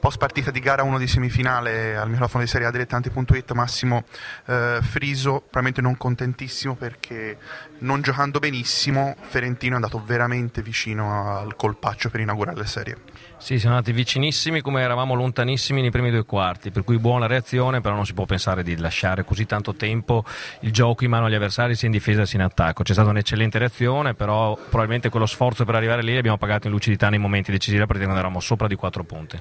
Post partita di gara 1 di semifinale al microfono di Serie A dilettanti.it Massimo eh, Friso, probabilmente non contentissimo perché non giocando benissimo Ferentino è andato veramente vicino al colpaccio per inaugurare le serie. Sì, siamo andati vicinissimi come eravamo lontanissimi nei primi due quarti, per cui buona reazione, però non si può pensare di lasciare così tanto tempo il gioco in mano agli avversari sia in difesa sia in attacco. C'è stata un'eccellente reazione, però probabilmente quello sforzo per arrivare lì l'abbiamo pagato in lucidità nei momenti decisivi della partita quando eravamo sopra di 4 punti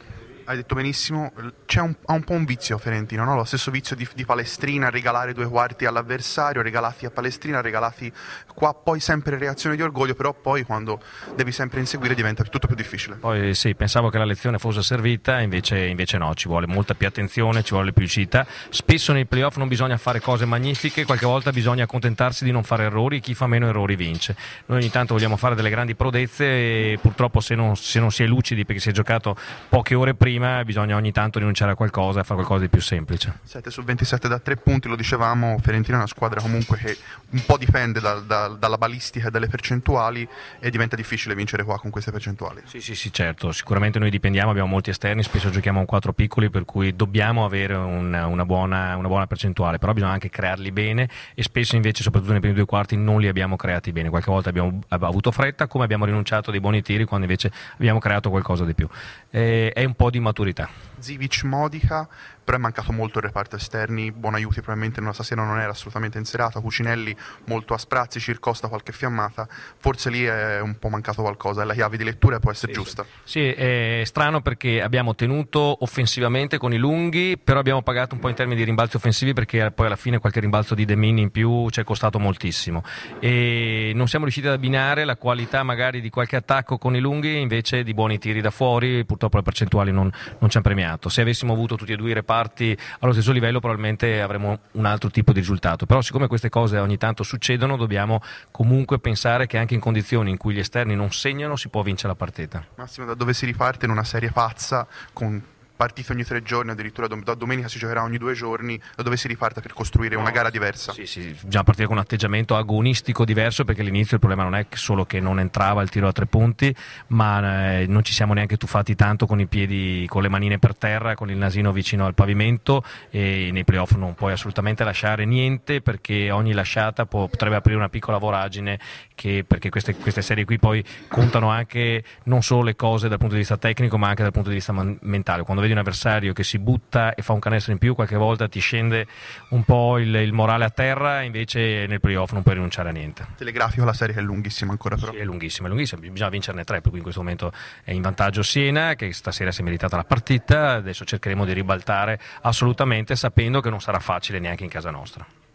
hai detto benissimo, un, ha un po' un vizio Ferentino, no? lo stesso vizio di, di, Palestrina, regalare due quarti all'avversario, regalati a Palestrina, regalati qua, poi sempre reazione di orgoglio, però poi quando devi sempre inseguire diventa tutto più difficile. Poi sì, pensavo che la lezione fosse servita, invece, invece no, ci vuole molta più attenzione, ci vuole più uscita, spesso nei playoff non bisogna fare cose magnifiche, qualche volta bisogna accontentarsi di non fare errori, chi fa meno errori vince. Noi ogni tanto vogliamo fare delle grandi prodezze e purtroppo se non, se non si è lucidi perché si è giocato poche ore prima, prima bisogna ogni tanto rinunciare a qualcosa e fare qualcosa di più semplice. 7 su 27 da 3 punti, lo dicevamo, Fiorentina è una squadra comunque che un po' dipende da, da, dalla balistica e dalle percentuali e diventa difficile vincere qua con queste percentuali. Sì, sì, sì, certo, sicuramente noi dipendiamo, abbiamo molti esterni, spesso giochiamo con 4 piccoli per cui dobbiamo avere una, una, buona, una buona percentuale, però bisogna anche crearli bene e spesso invece soprattutto nei primi due quarti non li abbiamo creati bene, qualche volta abbiamo avuto fretta come abbiamo rinunciato a dei buoni tiri quando invece abbiamo creato qualcosa di più. Eh, è un po' di maturità. Zivic Modica però è mancato molto il reparto esterni, Buonaiuti probabilmente nella stasera non era assolutamente in serata, Cucinelli molto a sprazzi, Circosta qualche fiammata, forse lì è un po' mancato qualcosa, la chiave di lettura può essere sì, giusta. Sì. sì, è strano perché abbiamo tenuto offensivamente con i lunghi, però abbiamo pagato un po' in termini di rimbalzi offensivi perché poi alla fine qualche rimbalzo di De Mini in più ci è costato moltissimo e non siamo riusciti ad abbinare la qualità magari di qualche attacco con i lunghi invece di buoni tiri da fuori, purtroppo le percentuali non, non ci hanno premiato. Se avessimo avuto tutti e due i reparti parti allo stesso livello probabilmente avremo un altro tipo di risultato. Però siccome queste cose ogni tanto succedono dobbiamo comunque pensare che anche in condizioni in cui gli esterni non segnano si può vincere la partita. Massimo, da dove si riparte in una serie pazza con partite ogni tre giorni, addirittura dom- da domenica si giocherà ogni due giorni, da dove si riparte per costruire no, una gara diversa? Sì, sì, bisogna partire con un atteggiamento agonistico diverso perché all'inizio il problema non è solo che non entrava il tiro a tre punti, ma eh, non ci siamo neanche tuffati tanto con i piedi, con le manine per terra, con il nasino vicino al pavimento e nei playoff non puoi assolutamente lasciare niente perché ogni lasciata può, potrebbe aprire una piccola voragine che, perché queste, queste serie qui poi contano anche non solo le cose dal punto di vista tecnico ma anche dal punto di vista man- mentale. Quando di un avversario che si butta e fa un canestro in più, qualche volta ti scende un po' il, il morale a terra, invece nel playoff non puoi rinunciare a niente. Telegrafico, la serie è lunghissima ancora però. Sì, è lunghissima, è lunghissima, bisogna vincerne tre, per cui in questo momento è in vantaggio Siena, che stasera si è meritata la partita, adesso cercheremo di ribaltare assolutamente sapendo che non sarà facile neanche in casa nostra.